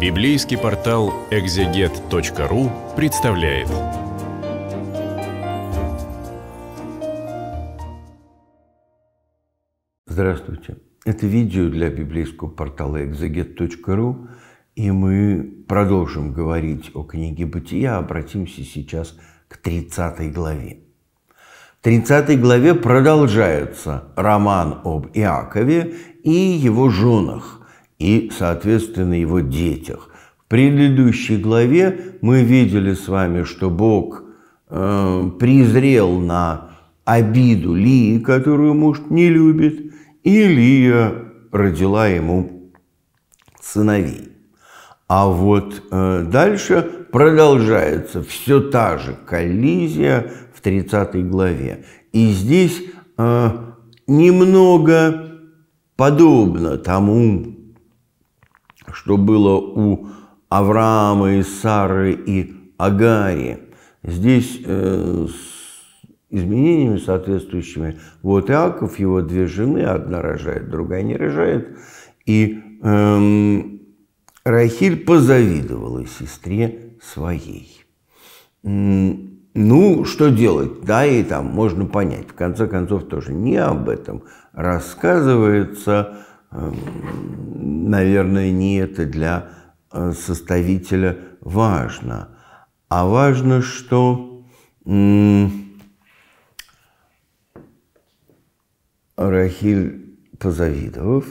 Библейский портал экзегет.ру представляет. Здравствуйте. Это видео для библейского портала экзегет.ру, и мы продолжим говорить о книге «Бытия», обратимся сейчас к 30 главе. В 30 главе продолжается роман об Иакове и его женах – и, соответственно, его детях. В предыдущей главе мы видели с вами, что Бог э, презрел на обиду Лии, которую муж не любит, и Лия родила ему сыновей. А вот э, дальше продолжается все та же коллизия в 30 главе. И здесь э, немного подобно тому, что было у Авраама и Сары и Агари. Здесь э, с изменениями соответствующими. Вот Иаков, его две жены, одна рожает, другая не рожает. И эм, Рахиль позавидовала сестре своей. Ну, что делать? Да, и там можно понять. В конце концов, тоже не об этом рассказывается. Эм, наверное, не это для э, составителя важно. А важно, что Рахиль, позавидовав,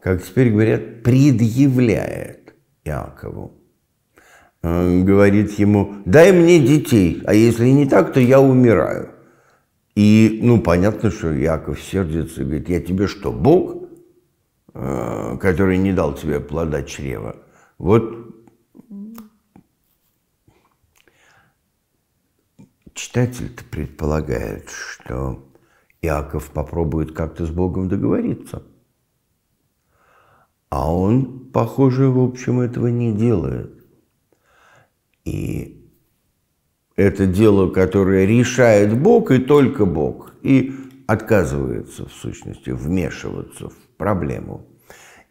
как теперь говорят, предъявляет Иакову. Э, говорит ему, дай мне детей, а если не так, то я умираю. И, ну, понятно, что Яков сердится и говорит, я тебе что, Бог? Э, который не дал тебе плода чрева. Вот читатель-то предполагает, что Иаков попробует как-то с Богом договориться. А он, похоже, в общем, этого не делает. И это дело, которое решает Бог и только Бог. И отказывается, в сущности, вмешиваться в проблему.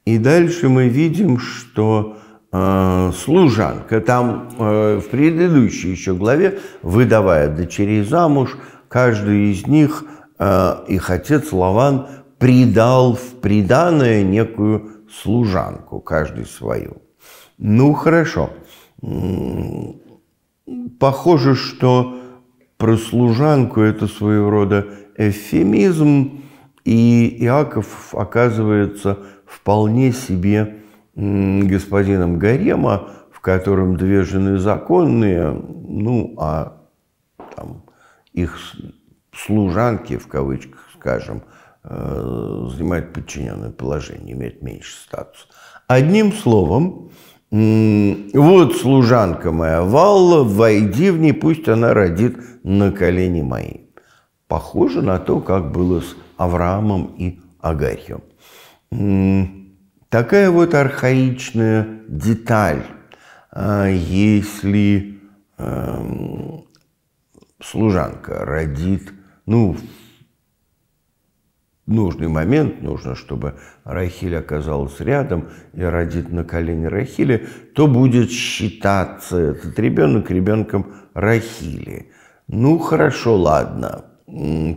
И дальше мы видим, что э, служанка там э, в предыдущей еще главе, выдавая дочерей замуж, каждый из них, э, их отец Лаван, придал в приданное некую служанку, каждый свою. Ну хорошо, похоже, что про служанку это своего рода эвфемизм, и Иаков оказывается вполне себе господином гарема, в котором две жены законные, ну, а там их служанки, в кавычках скажем, э, занимают подчиненное положение, имеют меньше статус. Одним словом, вот служанка моя Валла, войди в ней, пусть она родит на колени мои. Похоже на то, как было с Авраамом и Агарьем. Такая вот архаичная деталь, а если эм, служанка родит, ну, в нужный момент, нужно, чтобы Рахиль оказалась рядом и родит на колени Рахили, то будет считаться этот ребенок ребенком Рахили. Ну, хорошо, ладно,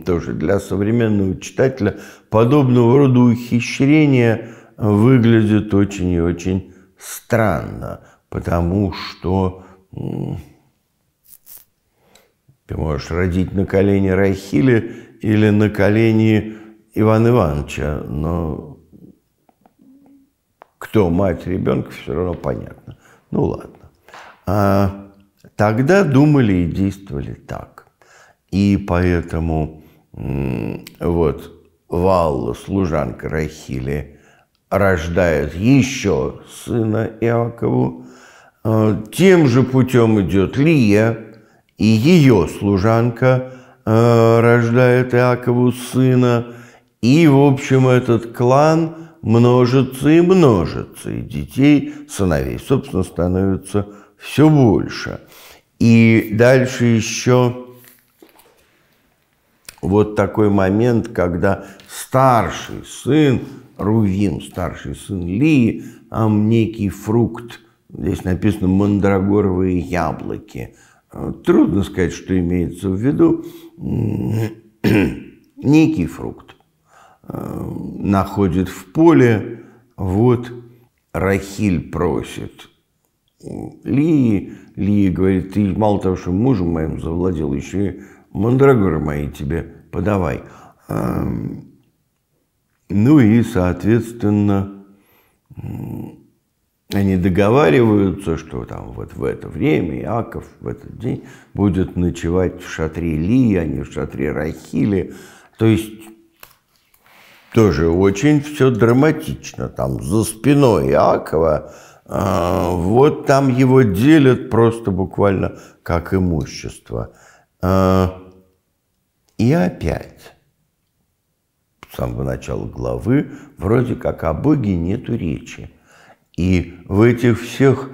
тоже для современного читателя подобного рода ухищрения выглядит очень и очень странно, потому что ты можешь родить на колени Рахили или на колени Ивана Ивановича, но кто мать ребенка, все равно понятно. Ну ладно. А тогда думали и действовали так. И поэтому вот Валла, служанка Рахили, рождает еще сына Иакову. А, тем же путем идет Лия, и ее служанка а, рождает Иакову сына. И, в общем, этот клан множится и множится, и детей, сыновей, собственно, становится все больше. И дальше еще вот такой момент, когда старший сын Рувим, старший сын Лии, там некий фрукт, здесь написано мандрагоровые яблоки. Э, трудно сказать, что имеется в виду. Некий фрукт э, находит в поле, вот Рахиль просит Лии, Лия говорит, ты мало того, что мужем моим завладел, еще и мандрагоры мои тебе подавай. Типа, ну и, соответственно, они договариваются, что там вот в это время Иаков в этот день будет ночевать в шатре Ли, а не в шатре Рахили. То есть тоже очень все драматично. Там за спиной Иакова а, вот там его делят просто буквально как имущество. А, и опять с самого начала главы вроде как о Боге нету речи. И в этих всех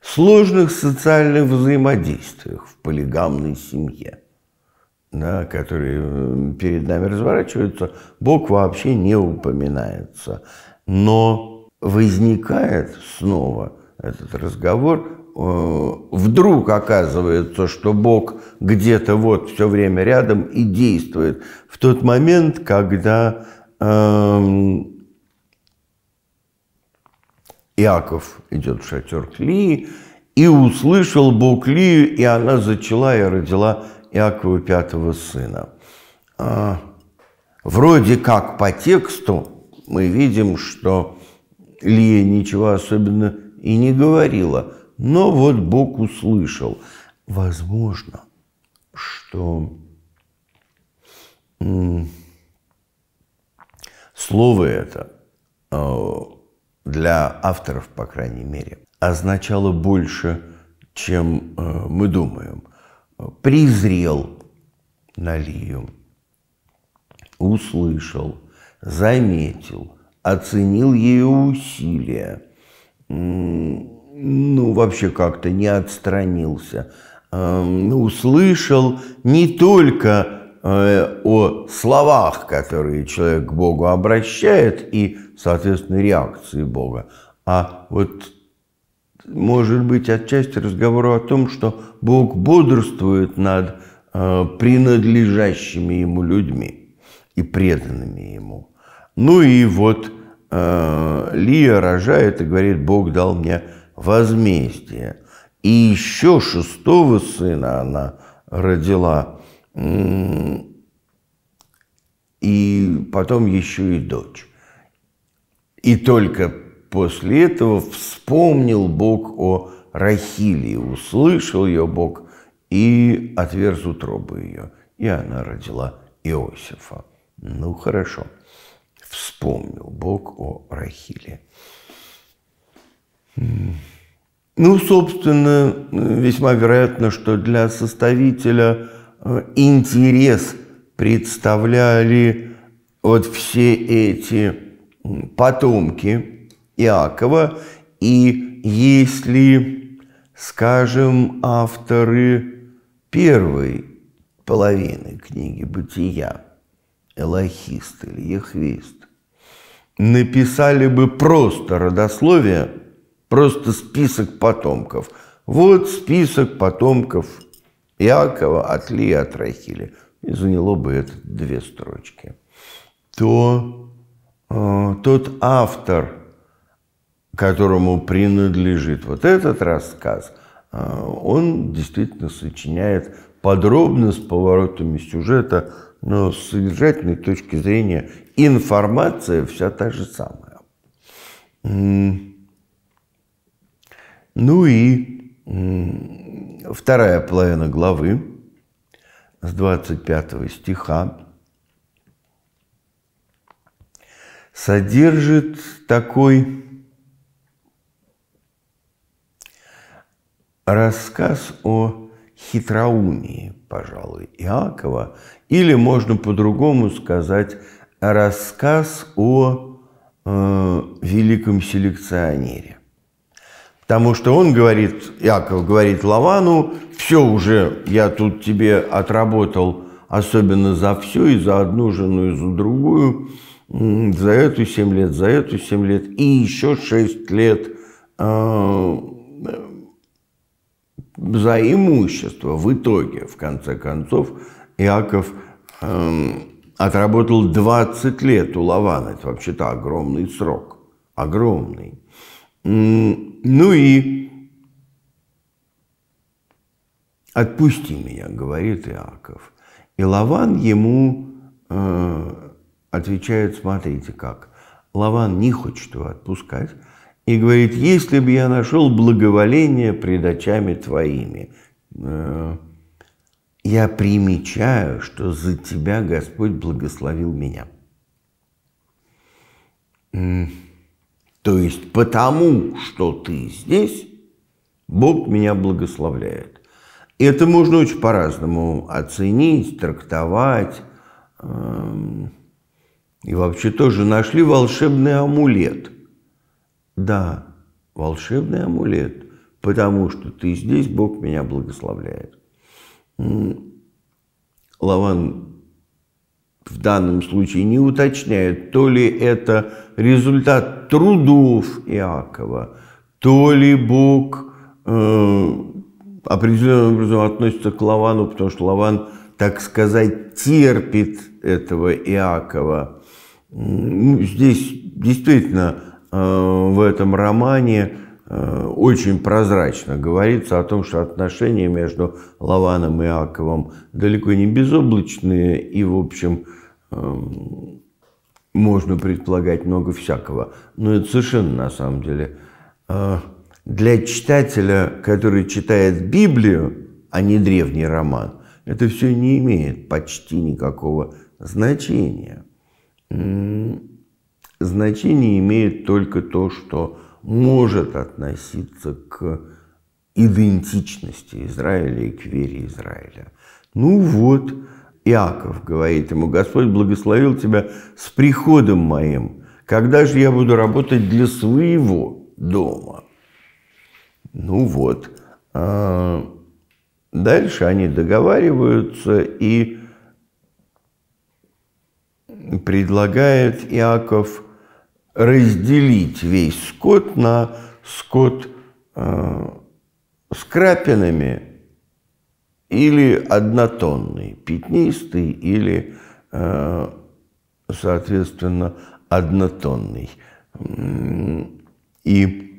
сложных социальных взаимодействиях в полигамной семье, да, которые перед нами разворачиваются, Бог вообще не упоминается. Но возникает снова этот разговор Э, вдруг оказывается, что Бог где-то вот все время рядом и действует. В тот момент, когда эм, Иаков идет в шатер к Лии, и услышал Бог Лию, и она зачала и родила Иакова пятого сына. А, вроде как по тексту мы видим, что Лия ничего особенно и не говорила – но вот Бог услышал. Возможно, что слово это э, для авторов, по крайней мере, означало больше, чем э, мы думаем. Призрел Налию, услышал, заметил, оценил ее усилия, ну, вообще как-то не отстранился. Эм, ну, услышал не только э, о словах, которые человек к Богу обращает, и, соответственно, реакции Бога, а вот может быть отчасти разговору о том, что Бог бодрствует над э, принадлежащими ему людьми и преданными ему. Ну и вот э, Лия рожает и говорит, Бог дал мне возмездие. И еще шестого сына она родила, и потом еще и дочь. И только после этого вспомнил Бог о Рахиле, услышал ее Бог и отверз утробу ее, и она родила Иосифа. Ну хорошо, вспомнил Бог о Рахиле. Ну, собственно, весьма вероятно, что для составителя э, интерес представляли вот все эти потомки Иакова. И если, скажем, авторы первой половины книги «Бытия», элохист или яхвист, написали бы просто родословие – Просто список потомков. Вот список потомков Иакова от и от Рахили. И заняло бы это две строчки. То э, тот автор, которому принадлежит вот этот рассказ, э, он действительно сочиняет подробно с поворотами сюжета, но с содержательной точки зрения информация вся та же самая. Ну и вторая половина главы с 25 стиха содержит такой рассказ о хитроумии, пожалуй, Иакова, или можно по-другому сказать рассказ о э, великом селекционере. Потому что он говорит, Яков говорит Лавану, все уже, я тут тебе отработал, особенно за все, и за одну жену, и за другую, за эту семь лет, за эту семь лет, и еще шесть лет а, э, за имущество. В итоге, в конце концов, Яков э, отработал 20 лет у Лавана. Это вообще-то огромный срок. Огромный. Ну и «Отпусти меня», — говорит Иаков. И Лаван ему э, отвечает, смотрите как. Лаван не хочет его отпускать и говорит, «Если бы я нашел благоволение пред очами твоими, э, я примечаю, что за тебя Господь благословил меня». То есть потому, что ты здесь, Бог меня благословляет. это можно очень по-разному оценить, трактовать. Эм, и вообще тоже нашли волшебный амулет. Да, волшебный амулет. Потому что ты здесь, Бог меня благословляет. Лаван в данном случае не уточняет, то ли это результат трудов Иакова, то ли Бог э, определенным образом относится к Лавану, потому что Лаван, так сказать, терпит этого Иакова. Здесь действительно э, в этом романе Э, очень прозрачно говорится о том, что отношения между Лаваном и Аковом далеко не безоблачные и, в общем, эм, можно предполагать много всякого. Но это совершенно на самом деле. Э, для читателя, который читает Библию, а не древний роман, это все не имеет почти никакого значения. Значение имеет только то, что может относиться к идентичности Израиля и к вере Израиля. Ну вот, Иаков говорит ему, Господь благословил тебя с приходом моим, когда же я буду работать для своего дома? Ну вот. А, дальше они договариваются и предлагает Иаков разделить весь скот на скот э, с крапинами или однотонный, пятнистый или, э, соответственно, однотонный. И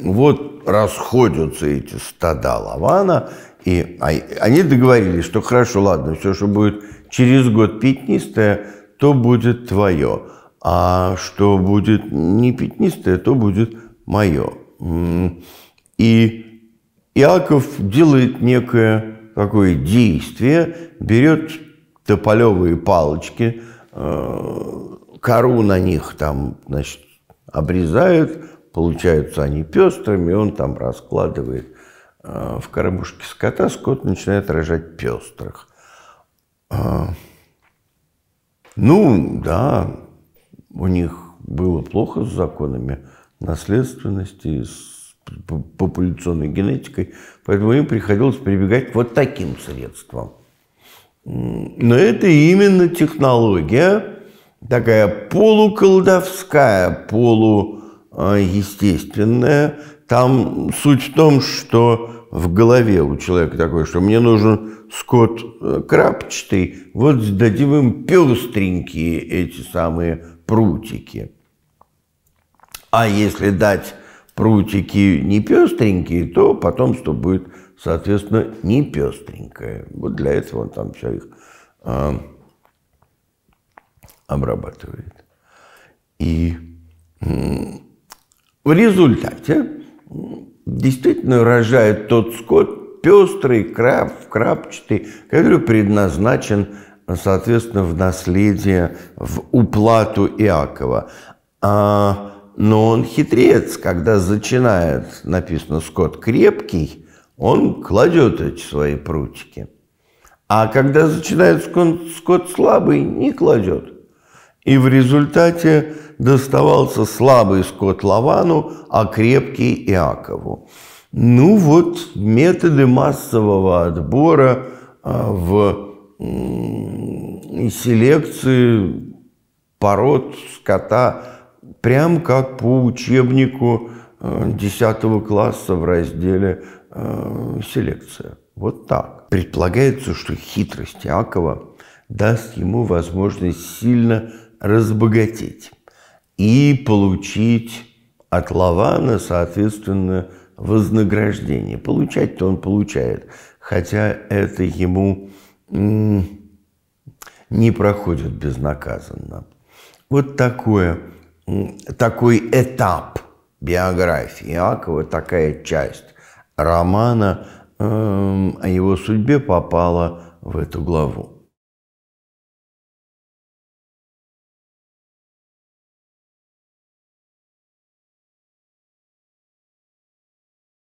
вот расходятся эти стада лавана, и они договорились, что хорошо, ладно, все, что будет через год пятнистое, то будет твое. А что будет не пятнистое, то будет мое. И Иаков делает некое такое действие, берет тополевые палочки, э, кору на них там, значит, обрезает, получаются они пестрыми, он там раскладывает э, в кормушке скота, скот начинает рожать пестрых. Э. Ну, да, у них было плохо с законами наследственности, с популяционной генетикой, поэтому им приходилось прибегать к вот таким средствам. Но это именно технология, такая полуколдовская, полуестественная. А, Там суть в том, что в голове у человека такое, что мне нужен скот э, крапчатый, вот дадим им пестренькие эти самые прутики. А если дать прутики не пестренькие, то потомство будет, соответственно, не пестренькое. Вот для этого он там все их э, обрабатывает. И в результате действительно рожает тот скот пестрый, краб, крапчатый, который предназначен соответственно, в наследие, в уплату Иакова. А, но он хитрец, когда зачинает, написано, скот крепкий, он кладет эти свои прутики. А когда зачинает скот, скот слабый, не кладет. И в результате доставался слабый скот Лавану, а крепкий Иакову. Ну вот методы массового отбора а, в и селекции пород скота, прям как по учебнику 10 э, класса в разделе э, «Селекция». Вот так. Предполагается, что хитрость Якова даст ему возможность сильно разбогатеть и получить от Лавана, соответственно, вознаграждение. Получать-то он получает, хотя это ему не проходит безнаказанно. Вот такое, такой этап биографии Иакова, такая часть романа эм, о его судьбе попала в эту главу.